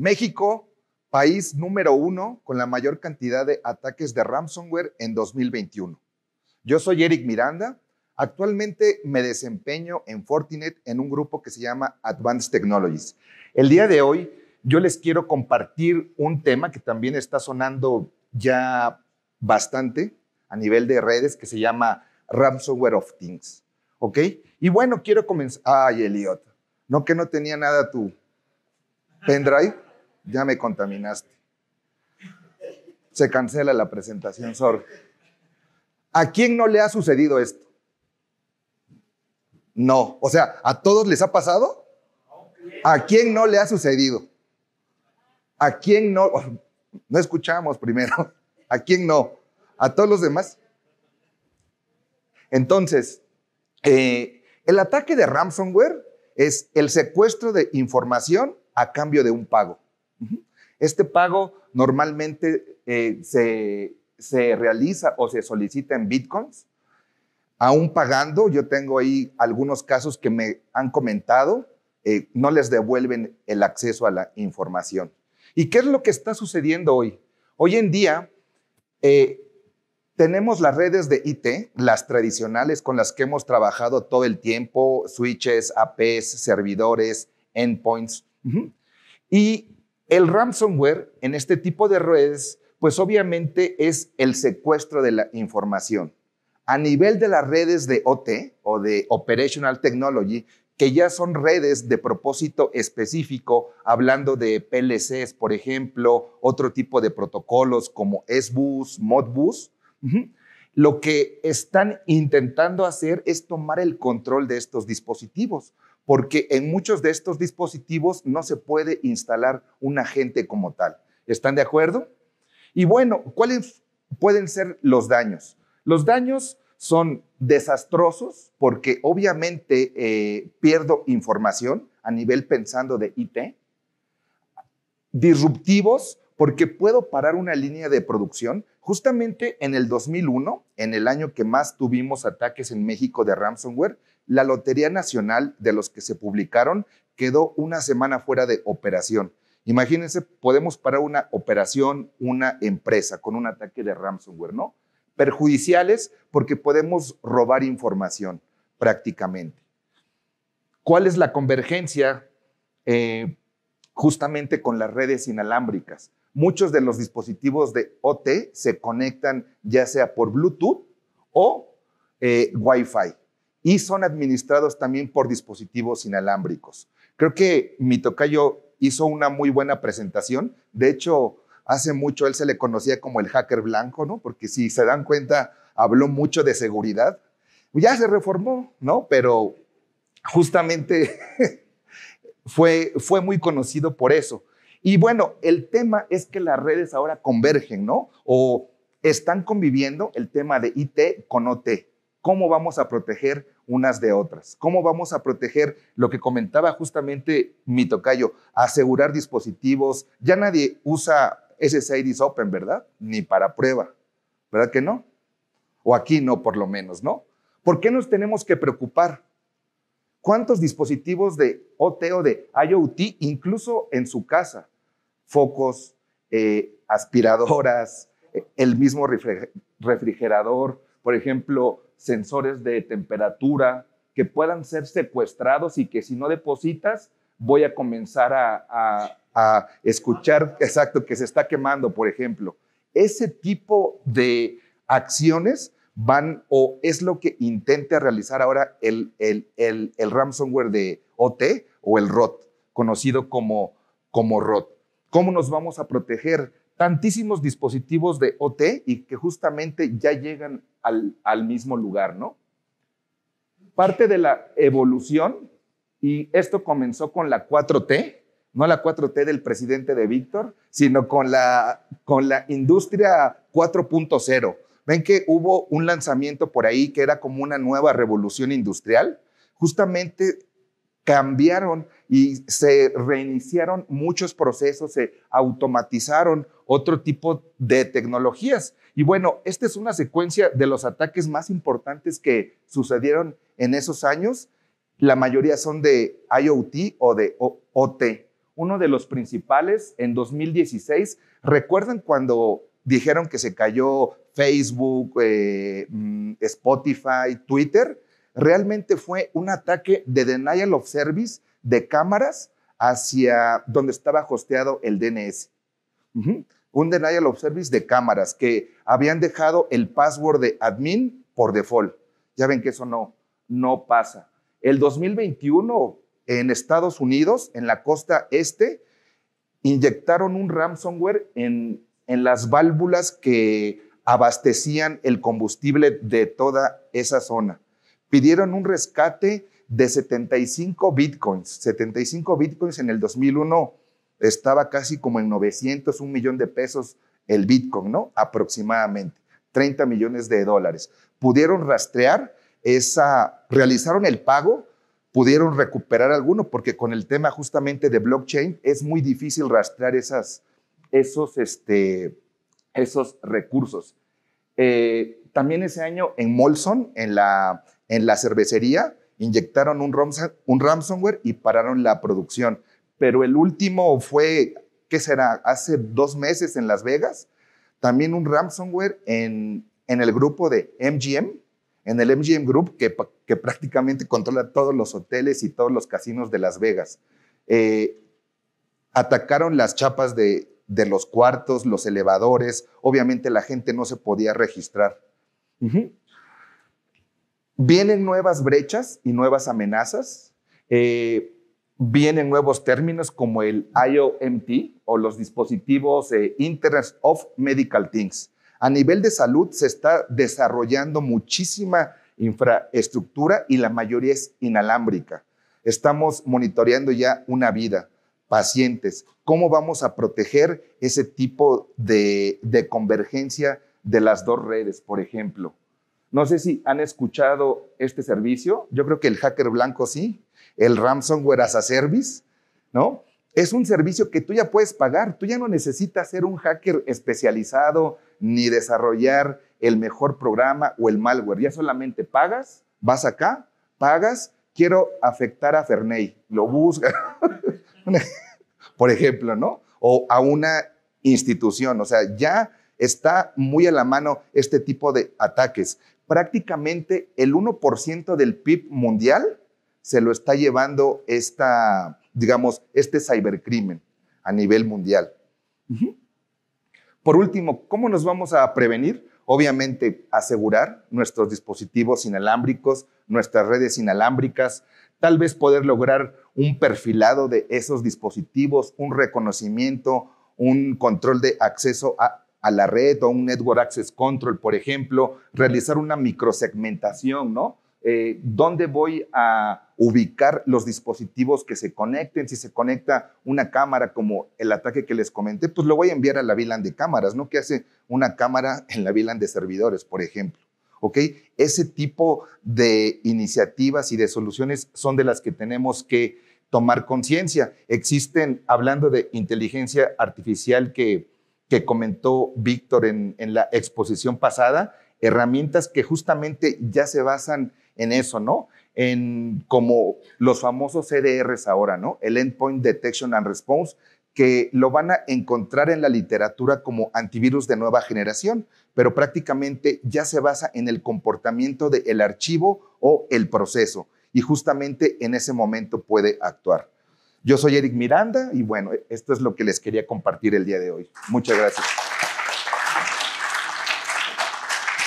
México, país número uno con la mayor cantidad de ataques de ransomware en 2021. Yo soy Eric Miranda. Actualmente me desempeño en Fortinet en un grupo que se llama Advanced Technologies. El día de hoy yo les quiero compartir un tema que también está sonando ya bastante a nivel de redes que se llama Ransomware of Things. ¿Ok? Y bueno, quiero comenzar. Ay, Eliot, no que no tenía nada tu pendrive ya me contaminaste. Se cancela la presentación, sorry. ¿A quién no le ha sucedido esto? No. O sea, ¿a todos les ha pasado? ¿A quién no le ha sucedido? ¿A quién no? Oh, no escuchamos primero. ¿A quién no? ¿A todos los demás? Entonces, eh, el ataque de ransomware es el secuestro de información a cambio de un pago. Este pago normalmente eh, se, realiza o se solicita en bitcoins. Aún pagando, yo tengo ahí algunos casos que me han comentado, eh, no les devuelven el acceso a la información. ¿Y qué es lo que está sucediendo hoy? Hoy en día eh, tenemos las redes de IT, las tradicionales con las que hemos trabajado todo el tiempo, switches, APs, servidores, endpoints. Y el ransomware en este tipo de redes, pues obviamente es el secuestro de la información. A nivel de las redes de OT o de Operational Technology, que ya son redes de propósito específico, hablando de PLCs, por ejemplo, otro tipo de protocolos como SBUS, Modbus, lo que están intentando hacer es tomar el control de estos dispositivos porque en muchos de estos dispositivos no se puede instalar un agente como tal. ¿Están de acuerdo? Y bueno, ¿cuáles pueden ser los daños? Los daños son desastrosos porque obviamente eh, pierdo información a nivel pensando de IT, disruptivos porque puedo parar una línea de producción. Justamente en el 2001, en el año que más tuvimos ataques en México de ransomware, la Lotería Nacional de los que se publicaron quedó una semana fuera de operación. Imagínense, podemos parar una operación, una empresa con un ataque de ransomware, ¿no? Perjudiciales porque podemos robar información prácticamente. ¿Cuál es la convergencia eh, justamente con las redes inalámbricas? Muchos de los dispositivos de OT se conectan ya sea por Bluetooth o eh, Wi-Fi y son administrados también por dispositivos inalámbricos. Creo que mi tocayo hizo una muy buena presentación. De hecho, hace mucho él se le conocía como el hacker blanco, ¿no? Porque si se dan cuenta, habló mucho de seguridad. Ya se reformó, ¿no? Pero justamente fue, fue muy conocido por eso. Y bueno, el tema es que las redes ahora convergen, ¿no? O están conviviendo el tema de IT con OT cómo vamos a proteger unas de otras, cómo vamos a proteger lo que comentaba justamente mi tocayo, asegurar dispositivos. Ya nadie usa SSIDs Open, ¿verdad? Ni para prueba, ¿verdad que no? O aquí no, por lo menos, ¿no? ¿Por qué nos tenemos que preocupar? ¿Cuántos dispositivos de OT de IoT, incluso en su casa? Focos, eh, aspiradoras, eh, el mismo refrigerador, por ejemplo, sensores de temperatura que puedan ser secuestrados y que si no depositas, voy a comenzar a, escuchar, exacto, que se está quemando, por ejemplo. Ese tipo de acciones van o es lo que intenta realizar ahora el, el, el, el ransomware de OT o el ROT, conocido como, como ROT. ¿Cómo nos vamos a proteger? Tantísimos dispositivos de OT y que justamente ya llegan al, mismo lugar, ¿no? Parte de la evolución, y esto comenzó con la 4T, no la 4T del presidente de Víctor, sino con la, con la industria 4.0. Ven que hubo un lanzamiento por ahí que era como una nueva revolución industrial. Justamente cambiaron y se reiniciaron muchos procesos, se automatizaron otro tipo de tecnologías. Y bueno, esta es una secuencia de los ataques más importantes que sucedieron en esos años. La mayoría son de IoT o de OT. Uno de los principales en 2016, recuerdan cuando dijeron que se cayó Facebook, eh, mm, Spotify, Twitter? realmente fue un ataque de denial of service de cámaras hacia donde estaba hosteado el DNS. Un denial of service de cámaras que habían dejado el password de admin por default. Ya ven que eso no, no pasa. El 2021 en Estados Unidos, en la costa este, inyectaron un ransomware en las válvulas que abastecían el combustible de toda esa zona pidieron un rescate de 75 bitcoins. 75 bitcoins en el 2001 estaba casi como en 900, un millón de pesos el bitcoin, ¿no? Aproximadamente, 30 millones de dólares. Pudieron rastrear esa, realizaron el pago, pudieron recuperar alguno, porque con el tema justamente de blockchain es muy difícil rastrear esos, este, esos recursos. Eh, también ese año en Molson, en la en la cervecería, inyectaron un, ransomware y pararon la producción. Pero el último fue, ¿qué será? Hace dos meses en Las Vegas, también un ransomware en, en el grupo de MGM, en el MGM Group, que, que, prácticamente controla todos los hoteles y todos los casinos de Las Vegas. Eh, atacaron las chapas de, los cuartos, los elevadores, obviamente la gente no se podía registrar. Vienen nuevas brechas y nuevas amenazas. Eh, vienen nuevos términos como el IOMT o los dispositivos eh, Internet of Medical Things. A nivel de salud se está desarrollando muchísima infraestructura y la mayoría es inalámbrica. Estamos monitoreando ya una vida, pacientes. ¿Cómo vamos a proteger ese tipo de convergencia de las dos redes, por ejemplo? No sé si han escuchado este servicio. Yo creo que el hacker blanco sí, el ransomware as a service, ¿no? Es un servicio que tú ya puedes pagar. Tú ya no necesitas ser un hacker especializado ni desarrollar el mejor programa o el malware. Ya solamente pagas, vas acá, pagas, quiero afectar a Ferney, lo busca por ejemplo, ¿no? O a una institución. O sea, ya está muy a la mano este tipo de ataques prácticamente el 1% del PIB mundial se lo está llevando esta, digamos, este cibercrimen a nivel mundial. Por último, ¿cómo nos vamos a prevenir? Obviamente, asegurar nuestros dispositivos inalámbricos, nuestras redes inalámbricas, tal vez poder lograr un perfilado de esos dispositivos, un reconocimiento, un control de acceso a a la red o un Network Access Control, por ejemplo, realizar una microsegmentación, ¿no? Eh, dónde voy a ubicar los dispositivos que se conecten. Si se conecta una cámara como el ataque que les comenté, pues lo voy a enviar a la VLAN de cámaras, ¿no? ¿Qué hace una cámara en la VLAN de servidores, por ejemplo. ¿Ok? Ese tipo de iniciativas y de soluciones son de las que tenemos que tomar conciencia. Existen, hablando de inteligencia artificial que que comentó Víctor en, la exposición pasada, herramientas que justamente ya se basan en eso, ¿no? En como los famosos CDRs ahora, ¿no? El Endpoint Detection and Response, que lo van a encontrar en la literatura como antivirus de nueva generación, pero prácticamente ya se basa en el comportamiento del archivo o el proceso y justamente en ese momento puede actuar. Yo soy Eric Miranda y bueno, esto es lo que les quería compartir el día de hoy. Muchas gracias.